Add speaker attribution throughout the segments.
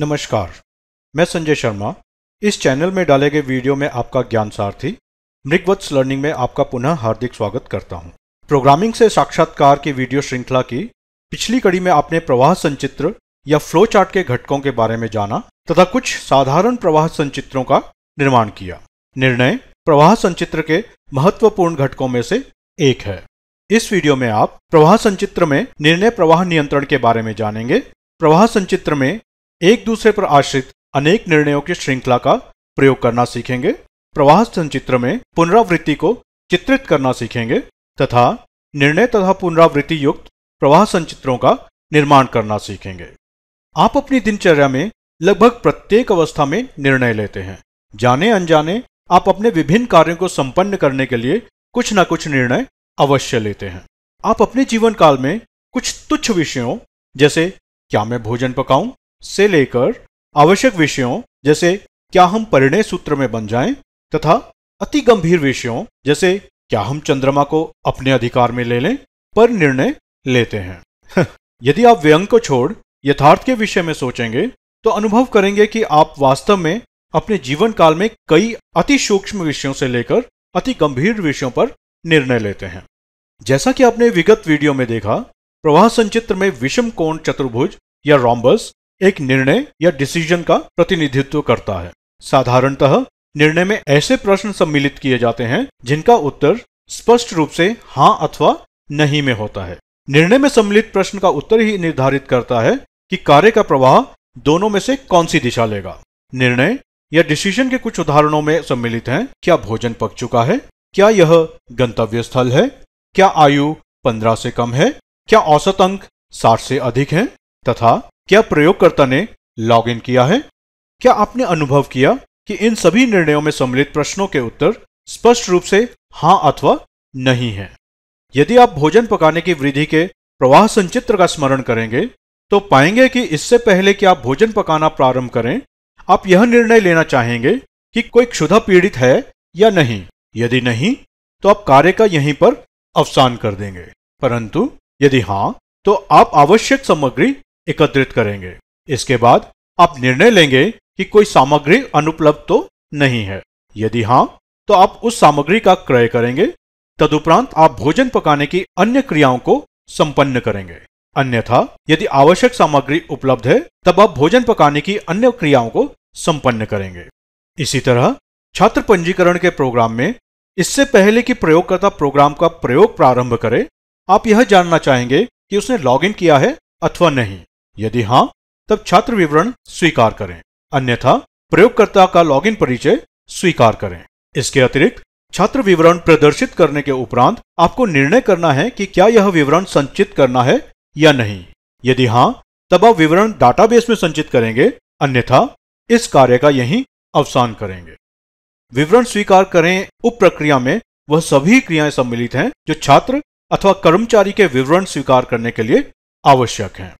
Speaker 1: नमस्कार मैं संजय शर्मा इस चैनल में डाले गए वीडियो में आपका ज्ञान सारथी मृगवत्स लर्निंग में आपका पुनः हार्दिक स्वागत करता हूं। प्रोग्रामिंग से साक्षात्कार की वीडियो श्रृंखला की पिछली कड़ी में आपने प्रवाह संचित्र या फ्लो चार्ट के घटकों के बारे में जाना तथा कुछ साधारण प्रवाह संचित्रों का निर्माण किया निर्णय प्रवाह संचित्र के महत्वपूर्ण घटकों में से एक है इस वीडियो में आप प्रवाह संचित्र में निर्णय प्रवाह नियंत्रण के बारे में जानेंगे प्रवाह संचित्र में एक दूसरे पर आश्रित अनेक निर्णयों की श्रृंखला का प्रयोग करना सीखेंगे प्रवाह संचित्र में पुनरावृत्ति को चित्रित करना सीखेंगे तथा निर्णय तथा पुनरावृत्ति युक्त प्रवाह संचित्रों का निर्माण करना सीखेंगे आप अपनी दिनचर्या में लगभग प्रत्येक अवस्था में निर्णय लेते हैं जाने अनजाने आप अपने विभिन्न कार्यों को संपन्न करने के लिए कुछ ना कुछ निर्णय अवश्य लेते हैं आप अपने जीवन काल में कुछ तुच्छ विषयों जैसे क्या मैं भोजन पकाऊं से लेकर आवश्यक विषयों जैसे क्या हम परिणय सूत्र में बन जाएं तथा अति गंभीर विषयों जैसे क्या हम चंद्रमा को अपने अधिकार में ले लें पर निर्णय लेते हैं यदि आप व्यंग को छोड़ यथार्थ के विषय में सोचेंगे तो अनुभव करेंगे कि आप वास्तव में अपने जीवन काल में कई अति सूक्ष्म विषयों से लेकर अति गंभीर विषयों पर निर्णय लेते हैं जैसा कि आपने विगत वीडियो में देखा प्रवाह संचित्र में विषम कोण चतुर्भुज या रोम्बस एक निर्णय या डिसीजन का प्रतिनिधित्व करता है साधारणतः निर्णय में ऐसे प्रश्न सम्मिलित किए जाते हैं जिनका उत्तर स्पष्ट रूप से हाँ अथवा नहीं में होता है निर्णय में सम्मिलित प्रश्न का उत्तर ही निर्धारित करता है कि कार्य का प्रवाह दोनों में से कौन सी दिशा लेगा निर्णय या डिसीजन के कुछ उदाहरणों में सम्मिलित हैं क्या भोजन पक चुका है क्या यह गंतव्य स्थल है क्या आयु पंद्रह से कम है क्या औसत अंक साठ से अधिक है तथा क्या प्रयोगकर्ता ने लॉगिन किया है क्या आपने अनुभव किया कि इन सभी निर्णयों में सम्मिलित प्रश्नों के उत्तर स्पष्ट रूप से हा अथवा नहीं है यदि आप भोजन पकाने की वृद्धि के प्रवाह संचित्र का स्मरण करेंगे तो पाएंगे कि इससे पहले कि आप भोजन पकाना प्रारंभ करें आप यह निर्णय लेना चाहेंगे कि कोई क्षुधा पीड़ित है या नहीं यदि नहीं तो आप कार्य का यहीं पर अवसान कर देंगे परंतु यदि हाँ तो आप आवश्यक सामग्री एकत्रित करेंगे इसके बाद आप निर्णय लेंगे कि कोई सामग्री अनुपलब्ध तो नहीं है यदि हाँ तो आप उस सामग्री का क्रय करेंगे तदुपरांत आप भोजन पकाने की अन्य क्रियाओं को संपन्न करेंगे अन्यथा यदि आवश्यक सामग्री उपलब्ध है तब आप भोजन पकाने की अन्य क्रियाओं को संपन्न करेंगे इसी तरह छात्र पंजीकरण के प्रोग्राम में इससे पहले कि प्रयोगकर्ता प्रोग्राम का प्रयोग प्रारंभ करे आप यह जानना चाहेंगे कि उसने लॉग किया है अथवा नहीं यदि हां तब छात्र विवरण स्वीकार करें अन्यथा प्रयोगकर्ता का लॉगिन परिचय स्वीकार करें इसके अतिरिक्त छात्र विवरण प्रदर्शित करने के उपरांत आपको निर्णय करना है कि क्या यह विवरण संचित करना है या नहीं यदि हाँ तब आप विवरण डाटाबेस में संचित करेंगे अन्यथा इस कार्य का यही अवसान करेंगे विवरण स्वीकार करें उप प्रक्रिया में वह सभी क्रियाएं सम्मिलित हैं जो छात्र अथवा कर्मचारी के विवरण स्वीकार करने के लिए आवश्यक हैं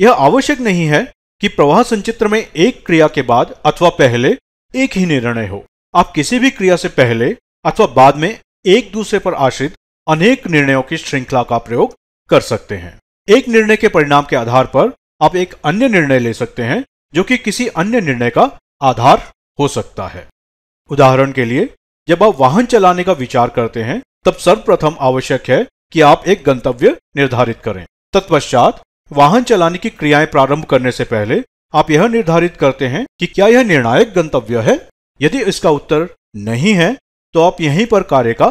Speaker 1: यह आवश्यक नहीं है कि प्रवाह संचित्र में एक क्रिया के बाद अथवा पहले एक ही निर्णय हो आप किसी भी क्रिया से पहले अथवा बाद में एक दूसरे पर आश्रित अनेक निर्णयों की श्रृंखला का प्रयोग कर सकते हैं एक निर्णय के परिणाम के आधार पर आप एक अन्य निर्णय ले सकते हैं जो कि किसी अन्य निर्णय का आधार हो सकता है उदाहरण के लिए जब आप वाहन चलाने का विचार करते हैं तब सर्वप्रथम आवश्यक है कि आप एक गंतव्य निर्धारित करें तत्पश्चात वाहन चलाने की क्रियाएं प्रारंभ करने से पहले आप यह निर्धारित करते हैं कि क्या यह निर्णायक गंतव्य है यदि इसका उत्तर नहीं है तो आप यहीं पर कार्य का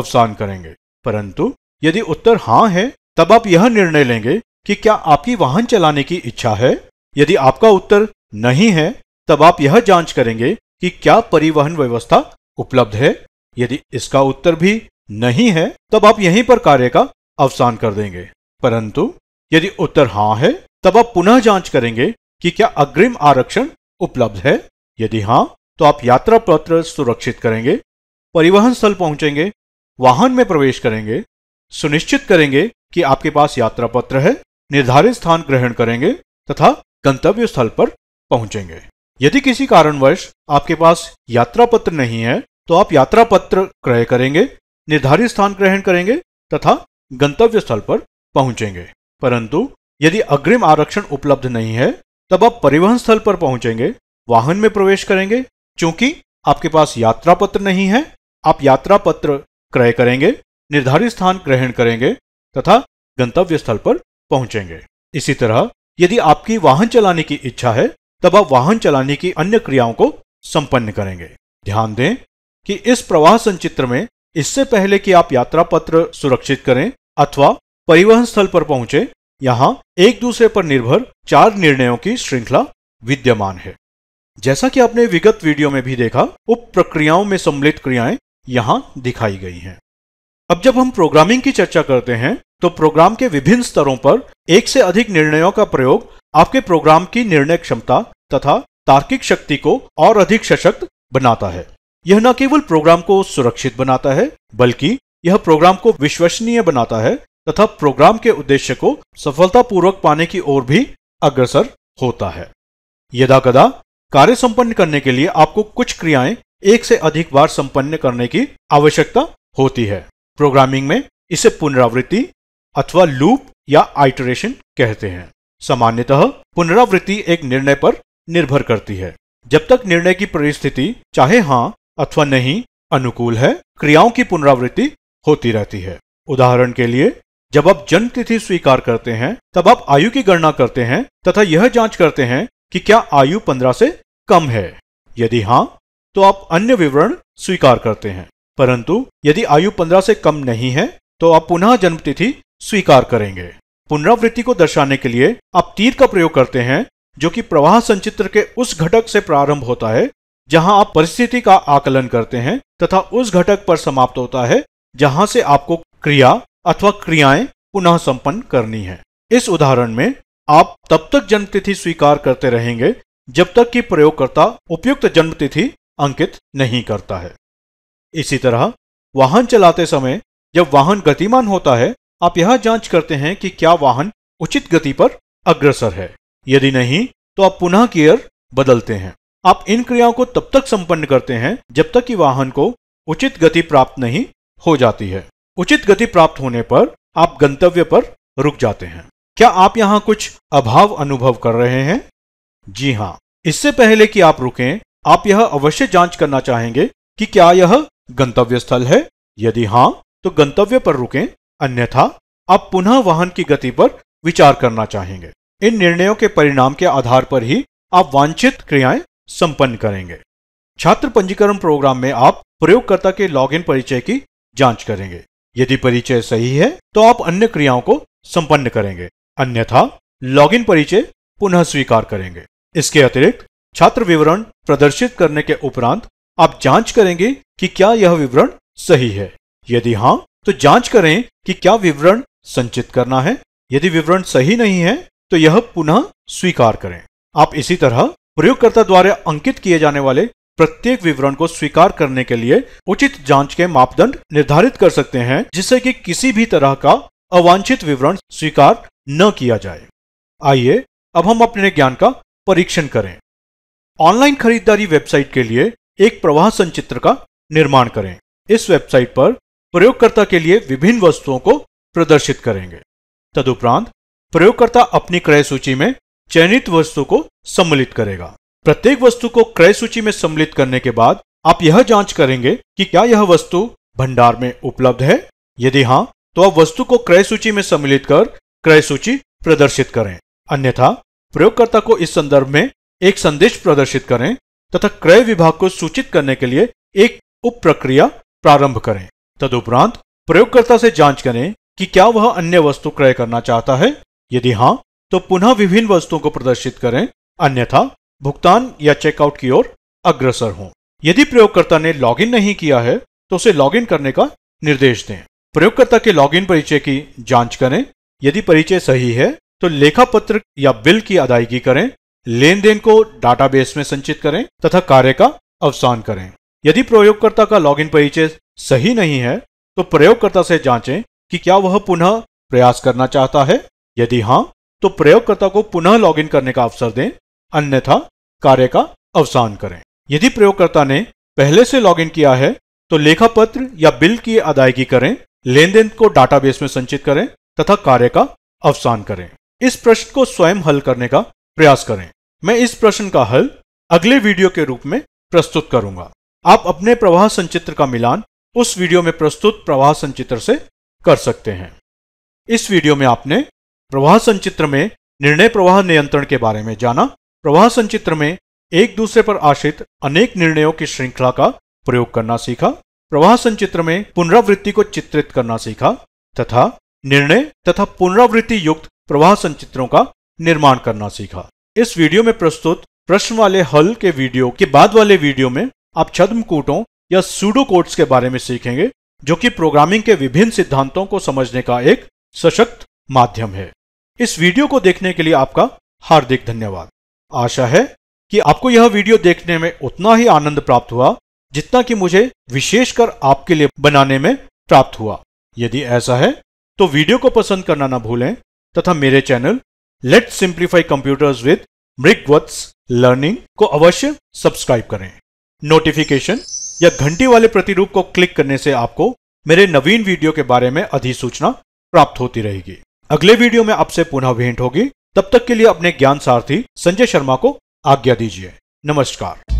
Speaker 1: अवसान करेंगे परंतु यदि उत्तर हाँ है तब आप यह निर्णय लेंगे कि क्या आपकी वाहन चलाने की इच्छा है यदि आपका उत्तर नहीं है तब आप यह जांच करेंगे कि क्या परिवहन व्यवस्था उपलब्ध है यदि इसका उत्तर भी नहीं है तब आप यहीं पर कार्य का अवसान कर देंगे परंतु यदि उत्तर हाँ है तब आप पुनः जांच करेंगे कि क्या अग्रिम आरक्षण उपलब्ध है यदि हाँ तो आप यात्रा पत्र सुरक्षित करेंगे परिवहन स्थल पहुंचेंगे वाहन में प्रवेश करेंगे सुनिश्चित करेंगे कि आपके पास यात्रा पत्र है निर्धारित स्थान ग्रहण करेंगे तथा गंतव्य स्थल पर पहुंचेंगे यदि किसी कारणवश आपके पास यात्रा पत्र नहीं है तो आप यात्रा पत्र क्रय करेंगे निर्धारित स्थान ग्रहण करेंगे तथा गंतव्य स्थल पर पहुंचेंगे परंतु यदि अग्रिम आरक्षण उपलब्ध नहीं है तब आप परिवहन स्थल पर पहुंचेंगे वाहन में प्रवेश करेंगे क्योंकि आपके पास यात्रा पत्र नहीं है आप यात्रा पत्र क्रय करेंगे निर्धारित स्थान ग्रहण करेंगे तथा गंतव्य स्थल पर पहुंचेंगे इसी तरह यदि आपकी वाहन चलाने की इच्छा है तब आप वाहन चलाने की अन्य क्रियाओं को संपन्न करेंगे ध्यान दें कि इस प्रवाह संचित्र में इससे पहले कि आप यात्रा पत्र सुरक्षित करें अथवा परिवहन स्थल पर पहुंचे यहां एक दूसरे पर निर्भर चार निर्णयों की श्रृंखला विद्यमान है जैसा कि आपने विगत वीडियो में भी देखा उप प्रक्रियाओं में सम्मिलित क्रियाएं यहां दिखाई गई हैं। अब जब हम प्रोग्रामिंग की चर्चा करते हैं तो प्रोग्राम के विभिन्न स्तरों पर एक से अधिक निर्णयों का प्रयोग आपके प्रोग्राम की निर्णय क्षमता तथा तार्किक शक्ति को और अधिक सशक्त बनाता है यह न केवल प्रोग्राम को सुरक्षित बनाता है बल्कि यह प्रोग्राम को विश्वसनीय बनाता है तथा प्रोग्राम के उद्देश्य को सफलतापूर्वक पाने की ओर भी अग्रसर होता है यदा कदा कार्य संपन्न करने के लिए आपको कुछ क्रियाएं एक से अधिक बार संपन्न करने की आवश्यकता होती है प्रोग्रामिंग में इसे पुनरावृत्ति अथवा लूप या आइटरेशन कहते हैं सामान्यतः पुनरावृत्ति एक निर्णय पर निर्भर करती है जब तक निर्णय की परिस्थिति चाहे हाँ अथवा नहीं अनुकूल है क्रियाओं की पुनरावृत्ति होती रहती है उदाहरण के लिए जब आप जन्म तिथि स्वीकार करते हैं तब आप आयु की गणना करते हैं तथा यह जांच करते हैं कि क्या आयु 15 से कम है यदि हाँ तो आप अन्य विवरण स्वीकार करते हैं परंतु यदि आयु 15 से कम नहीं है तो आप पुनः जन्म तिथि स्वीकार करेंगे पुनरावृत्ति को दर्शाने के लिए आप तीर का प्रयोग करते हैं जो कि प्रवाह संचित्र के उस घटक से प्रारंभ होता है जहां आप परिस्थिति का आकलन करते हैं तथा उस घटक पर समाप्त होता है जहां से आपको क्रिया अथवा क्रियाएं पुनः संपन्न करनी है इस उदाहरण में आप तब तक जन्म तिथि स्वीकार करते रहेंगे जब तक कि प्रयोगकर्ता उपयुक्त जन्म तिथि अंकित नहीं करता है इसी तरह वाहन चलाते समय जब वाहन गतिमान होता है आप यह जांच करते हैं कि क्या वाहन उचित गति पर अग्रसर है यदि नहीं तो आप पुनः गियर बदलते हैं आप इन क्रियाओं को तब तक संपन्न करते हैं जब तक कि वाहन को उचित गति प्राप्त नहीं हो जाती है उचित गति प्राप्त होने पर आप गंतव्य पर रुक जाते हैं क्या आप यहाँ कुछ अभाव अनुभव कर रहे हैं जी हाँ इससे पहले कि आप रुकें आप यह अवश्य जांच करना चाहेंगे कि क्या यह गंतव्य स्थल है यदि हाँ तो गंतव्य पर रुकें अन्यथा आप पुनः वाहन की गति पर विचार करना चाहेंगे इन निर्णयों के परिणाम के आधार पर ही आप वांछित क्रियाएं संपन्न करेंगे छात्र पंजीकरण प्रोग्राम में आप प्रयोगकर्ता के लॉगिन परिचय की जांच करेंगे यदि परिचय सही है तो आप अन्य क्रियाओं को संपन्न करेंगे अन्यथा लॉगिन परिचय पुनः स्वीकार करेंगे इसके अतिरिक्त छात्र विवरण प्रदर्शित करने के उपरांत आप जांच करेंगे कि क्या यह विवरण सही है यदि हाँ तो जांच करें कि क्या विवरण संचित करना है यदि विवरण सही नहीं है तो यह पुनः स्वीकार करें आप इसी तरह प्रयोगकर्ता द्वारा अंकित किए जाने वाले प्रत्येक विवरण को स्वीकार करने के लिए उचित जांच के मापदंड निर्धारित कर सकते हैं जिससे कि किसी भी तरह का अवांछित विवरण स्वीकार न किया जाए आइए अब हम अपने ज्ञान का परीक्षण करें ऑनलाइन खरीदारी वेबसाइट के लिए एक प्रवाह संचित्र का निर्माण करें इस वेबसाइट पर प्रयोगकर्ता के लिए विभिन्न वस्तुओं को प्रदर्शित करेंगे तदुपरांत प्रयोगकर्ता अपनी क्रय सूची में चयनित वस्तु को सम्मिलित करेगा प्रत्येक वस्तु को क्रय सूची में सम्मिलित करने के बाद आप यह जांच करेंगे कि क्या यह वस्तु भंडार में उपलब्ध है यदि हाँ तो आप वस्तु को क्रय सूची में सम्मिलित कर क्रय सूची प्रदर्शित करें अन्यथा प्रयोगकर्ता को इस संदर्भ में एक संदेश प्रदर्शित करें तथा क्रय विभाग को सूचित करने के लिए एक उप प्रक्रिया प्रारंभ करें तदुपरांत प्रयोगकर्ता से जांच करें कि क्या वह अन्य वस्तु क्रय करना चाहता है यदि हाँ तो पुनः विभिन्न वस्तुओं को प्रदर्शित करें अन्यथा भुगतान या चेकआउट की ओर अग्रसर हों यदि प्रयोगकर्ता ने लॉगिन नहीं किया है तो उसे लॉगिन करने का निर्देश दें प्रयोगकर्ता के लॉगिन परिचय की जांच करें यदि परिचय सही है तो लेखा पत्र या बिल की अदायगी करें लेन देन को डाटाबेस में संचित करें तथा कार्य का अवसान करें यदि प्रयोगकर्ता का लॉगिन परिचय सही नहीं है तो प्रयोगकर्ता से जांचें कि क्या वह पुनः प्रयास करना चाहता है यदि हाँ तो प्रयोगकर्ता को पुनः लॉगिन करने का अवसर दें अन्यथा कार्य का अवसान करें यदि प्रयोगकर्ता ने पहले से लॉगिन किया है तो लेखा पत्र या बिल की अदायगी करें लेन देन को डाटाबेस में संचित करें तथा कार्य का अवसान करें इस प्रश्न को स्वयं हल करने का प्रयास करें मैं इस प्रश्न का हल अगले वीडियो के रूप में प्रस्तुत करूंगा आप अपने प्रवाह संचित्र का मिलान उस वीडियो में प्रस्तुत प्रवाह संचित्र से कर सकते हैं इस वीडियो में आपने प्रवाह संचित्र में निर्णय प्रवाह नियंत्रण के बारे में जाना प्रवाह संचित्र में एक दूसरे पर आश्रित अनेक निर्णयों की श्रृंखला का प्रयोग करना सीखा प्रवाह संचित्र में पुनरावृत्ति को चित्रित करना सीखा तथा निर्णय तथा पुनरावृत्ति युक्त प्रवाह संचित्रों का निर्माण करना सीखा इस वीडियो में प्रस्तुत प्रश्न वाले हल के वीडियो के बाद वाले वीडियो में आप छद्मकूटों या सूडो कोड्स के बारे में सीखेंगे जो कि प्रोग्रामिंग के विभिन्न सिद्धांतों को समझने का एक सशक्त माध्यम है इस वीडियो को देखने के लिए आपका हार्दिक धन्यवाद आशा है कि आपको यह वीडियो देखने में उतना ही आनंद प्राप्त हुआ जितना कि मुझे विशेषकर आपके लिए बनाने में प्राप्त हुआ यदि ऐसा है तो वीडियो को पसंद करना ना भूलें तथा मेरे channel let simplify computers with Mrigvats learning को अवश्य सब्सक्राइब करें नोटिफिकेशन या घंटी वाले प्रतिरूप को क्लिक करने से आपको मेरे नवीन वीडियो के बारे में अधिसूचना प्राप्त होती रहेगी अगले वीडियो में आपसे पुनः भेंट होगी तब तक के लिए अपने ज्ञान सारथी संजय शर्मा को आज्ञा दीजिए नमस्कार